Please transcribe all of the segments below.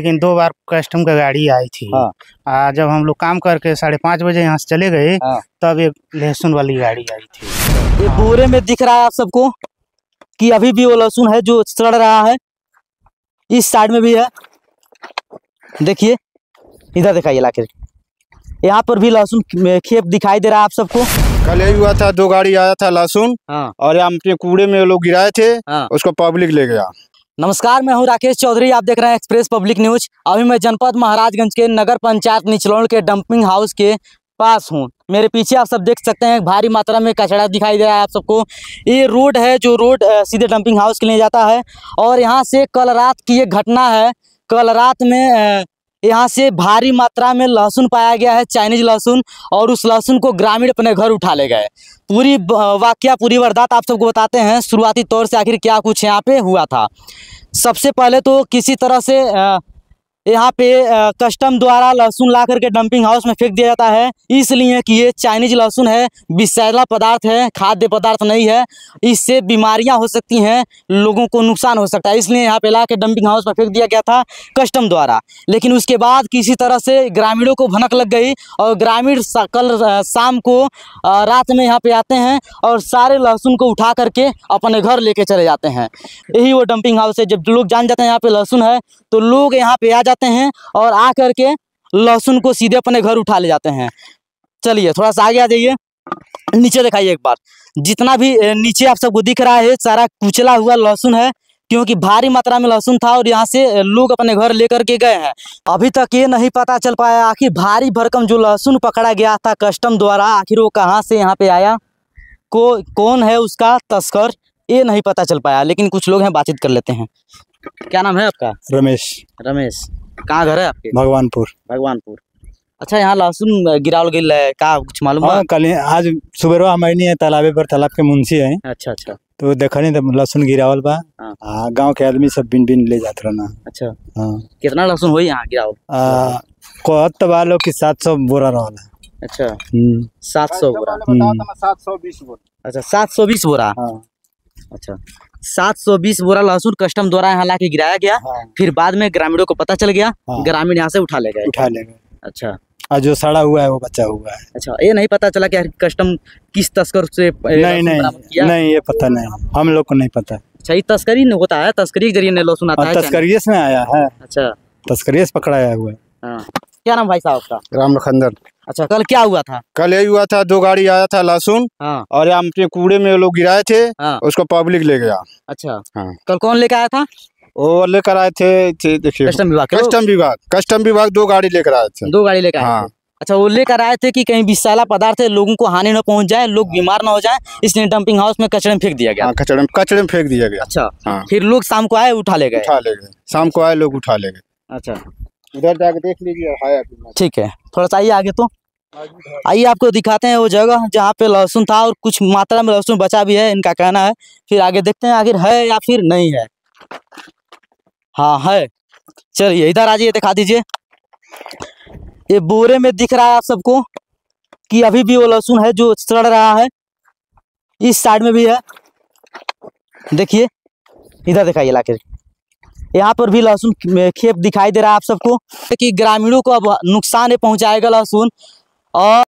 लेकिन दो बार कस्टम का गाड़ी आई थी हाँ। आ, जब हम लोग काम करके साढ़े पाँच बजे यहाँ से चले गए हाँ। तब एक लहसुन वाली गाड़ी आई थी ये बोरे में दिख रहा है आप सबको कि अभी भी वो लहसुन है जो चढ़ रहा है इस साइड में भी है देखिए इधर दिखाइए लाके यहाँ पर भी लहसुन खेप दिखाई दे रहा है आप सबको कल यही हुआ था दो गाड़ी आया था लहसुन हाँ। और यहाँ अपने कूड़े में लोग गिराए थे उसको पब्लिक ले गया नमस्कार मैं हूं राकेश चौधरी आप देख रहे हैं एक्सप्रेस पब्लिक न्यूज अभी मैं जनपद महाराजगंज के नगर पंचायत निचलौड़ के डंपिंग हाउस के पास हूं मेरे पीछे आप सब देख सकते हैं भारी मात्रा में कचरा दिखाई दे रहा है आप सबको ये रोड है जो रोड सीधे डंपिंग हाउस के लिए जाता है और यहाँ से कल रात की एक घटना है कल रात में यहाँ से भारी मात्रा में लहसुन पाया गया है चाइनीज लहसुन और उस लहसुन को ग्रामीण अपने घर उठा ले गए पूरी वाक्य पूरी वारदात आप सबको बताते हैं शुरुआती तौर से आखिर क्या कुछ यहाँ पे हुआ था सबसे पहले तो किसी तरह से आ, यहाँ पे कस्टम द्वारा लहसुन ला करके डंपिंग हाउस में फेंक दिया जाता है इसलिए कि ये चाइनीज लहसुन है विषैला पदार्थ है खाद्य पदार्थ नहीं है इससे बीमारियां हो सकती हैं लोगों को नुकसान हो सकता है इसलिए यहाँ पे ला के डंपिंग हाउस में फेंक दिया गया था कस्टम द्वारा लेकिन उसके बाद किसी तरह से ग्रामीणों को भनक लग गई और ग्रामीण कल शाम को रात में यहाँ पे आते हैं और सारे लहसुन को उठा करके अपने घर लेके चले जाते हैं यही वो डंपिंग हाउस है जब लोग जान जाते हैं यहाँ पे लहसुन है तो लोग यहाँ पे आ जाते जाते हैं और आ करके लहसुन को सीधे अपने घर उठा ले जाते हैं चलिए थोड़ा सा आगे आ जाइए नीचे दिखाइए एक बार जितना भी नीचे आप सबको दिख रहा है सारा कुचला हुआ लहसुन है क्योंकि भारी मात्रा में लहसुन था और यहाँ से लोग अपने घर लेकर के गए हैं अभी तक ये नहीं पता चल पाया आखिर भारी भरकम जो लहसुन पकड़ा गया था कस्टम द्वारा आखिर वो कहाँ से यहाँ पे आया को कौन है उसका तस्कर ये नहीं पता चल पाया लेकिन कुछ लोग हैं बातचीत कर लेते हैं क्या नाम है आपका रमेश रमेश कहाँ घर है आपके भगवानपुर भगवानपुर अच्छा यहाँ लहसुन गिरावल गई है कहा कुछ मालूम हाँ, कल आज सुबह हमारी है तालाबे पर तालाब के मुंशी है अच्छा अच्छा तो देखने तो लहसुन गिरावल बा हाँ गाँव के आदमी सब बिन बिन ले जाते रहना अच्छा हाँ कितना लहसुन हुई यहाँ गिरावल कहत बा लोग की सात सौ बोरा रहा अच्छा हम्म। सात सौ बोरा हम्म। सात सौ बीस बोरा अच्छा सात सौ बीस बोरा हाँ। अच्छा सात सौ बीस बोरा लहसुन कस्टम द्वारा यहाँ ला गिराया गया हाँ। फिर बाद में ग्रामीणों को पता चल गया हाँ। ग्रामीण यहाँ से उठा ले गए उठा ले गए अच्छा और जो सड़ा हुआ है वो बचा हुआ है अच्छा ये नहीं पता चला की कस्टम किस तस्कर से नहीं नहीं नहीं ये पता नहीं हम लोग को नहीं पता अच्छा ये तस्करी होता है तस्करी के जरिए नहीं लहसुन आता है तस्करी में आया है अच्छा तस्करी पकड़ाया हुआ है हाँ। क्या नाम भाई साहब का राम लखंदर अच्छा कल क्या हुआ था कल यही हुआ था दो गाड़ी आया था लहसुन हाँ। और हम अपने कूड़े में लोग गिराए थे हाँ। उसको पब्लिक ले गया अच्छा हाँ। कल कौन लेकर आया था वो लेकर आए थे, कस्टम विभाग कस्टम विभाग कस्टम विभाग दो गाड़ी लेकर आए थे दो गाड़ी लेकर हाँ अच्छा वो लेकर आए थे कि कहीं विशाला पदार्थ है लोगों को हानि न पहुंच जाए लोग बीमार ना हो जाए इसलिए डंपिंग हाउस में कचड़े में फेंक दिया गया कचड़े में कचड़े में फेंक दिया गया अच्छा फिर लोग शाम को आए उठा ले गए उठा ले गए शाम को आए लोग उठा ले गए अच्छा उधर जाके देख लीजिए ठीक है थोड़ा सा आइए आगे तो आइए आपको दिखाते हैं वो जगह जहाँ पे लहसुन था और कुछ मात्रा में लहसुन बचा भी है इनका कहना है फिर आगे देखते हैं आखिर है या फिर नहीं है हाँ है चलिए इधर आ जाइए दिखा दीजिए ये बोरे में दिख रहा है आप सबको कि अभी भी वो लहसुन है जो चढ़ रहा है इस साइड में भी है देखिए इधर दिखाइए लाके यहाँ पर भी लहसुन खेप दिखाई दे रहा है आप सबको कि ग्रामीणों को अब नुकसान पहुँचाएगा लहसुन और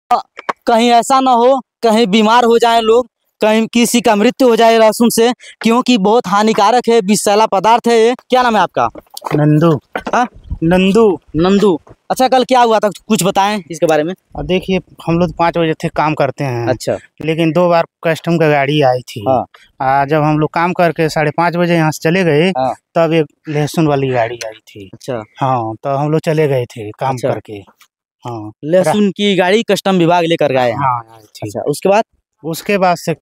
कहीं ऐसा ना हो कहीं बीमार हो जाए लोग कहीं किसी का मृत्यु हो जाए लहसुन से क्योंकि बहुत हानिकारक है विषैला पदार्थ है ये क्या नाम है आपका नंदू हाँ नंदू नंदू अच्छा कल क्या हुआ था कुछ बताएं इसके बारे में देखिए हम लोग पाँच बजे थे काम करते हैं अच्छा लेकिन दो बार कस्टम का गाड़ी आई थी हाँ। आ, जब हम लोग काम करके साढ़े पाँच बजे यहाँ से चले गए हाँ। तब एक लहसुन वाली गाड़ी आई थी अच्छा हाँ तो हम लोग चले गए थे काम अच्छा। करके हाँ लहसुन की गाड़ी कस्टम विभाग लेकर गए हाँ अच्छा, उसके बाद उसके बाद से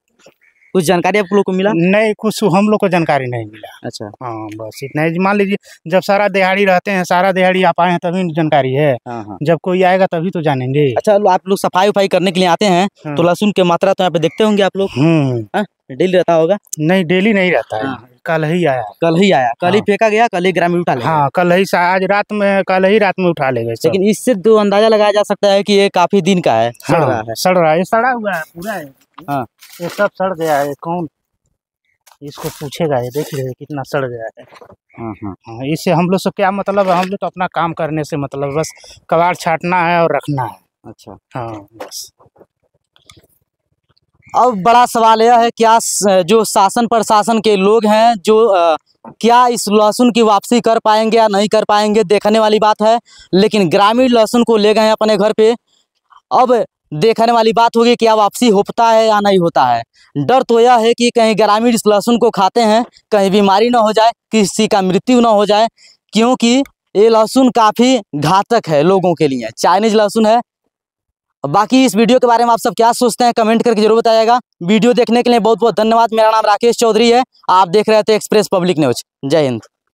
कुछ जानकारी आप लोग को मिला नहीं कुछ हम लोग को जानकारी नहीं मिला अच्छा हाँ बस इतना ही मान लीजिए जब सारा दिहाड़ी रहते हैं सारा दिहाड़ी आप आए हैं तभी जानकारी है हाँ, हाँ। जब कोई आएगा तभी तो जानेंगे अच्छा आप लोग सफाई उफाई करने के लिए आते हैं हाँ। तो लहसुन की मात्रा तो यहाँ पे देखते होंगे आप लोग हम्म। डेली रहता होगा नहीं डेली नहीं रहता है हाँ। कल ही आया कल ही आया कल ही हाँ। फेंका गया कल ही ग्राम उठा लिया हाँ कल ही आज रात में कल ही रात में उठा ले गए लेकिन इससे तो अंदाजा लगाया जा सकता है कि ये काफी दिन का है सड़ हाँ, रहा है सड़ रहा है सड़ा हुआ है पूरा है हाँ ये सब सड़ गया है कौन इसको पूछेगा ये देख लीजिए कितना सड़ गया है हाँ, इससे हम लोग से क्या मतलब हम लोग तो अपना काम करने से मतलब बस कबाड़ छाटना है और रखना है अच्छा हाँ बस अब बड़ा सवाल यह है क्या जो शासन प्रशासन के लोग हैं जो आ, क्या इस लहसुन की वापसी कर पाएंगे या नहीं कर पाएंगे देखने वाली बात है लेकिन ग्रामीण लहसुन को ले गए अपने घर पे अब देखने वाली बात होगी क्या वापसी होता है या नहीं होता है डर तो यह है कि कहीं ग्रामीण इस लहसुन को खाते हैं कहीं बीमारी ना हो जाए किसी का मृत्यु ना हो जाए क्योंकि ये लहसुन काफ़ी घातक है लोगों के लिए चाइनीज लहसुन है बाकी इस वीडियो के बारे में आप सब क्या सोचते हैं कमेंट करके जरूर बताएगा वीडियो देखने के लिए बहुत बहुत धन्यवाद मेरा नाम राकेश चौधरी है आप देख रहे थे एक्सप्रेस पब्लिक न्यूज जय हिंद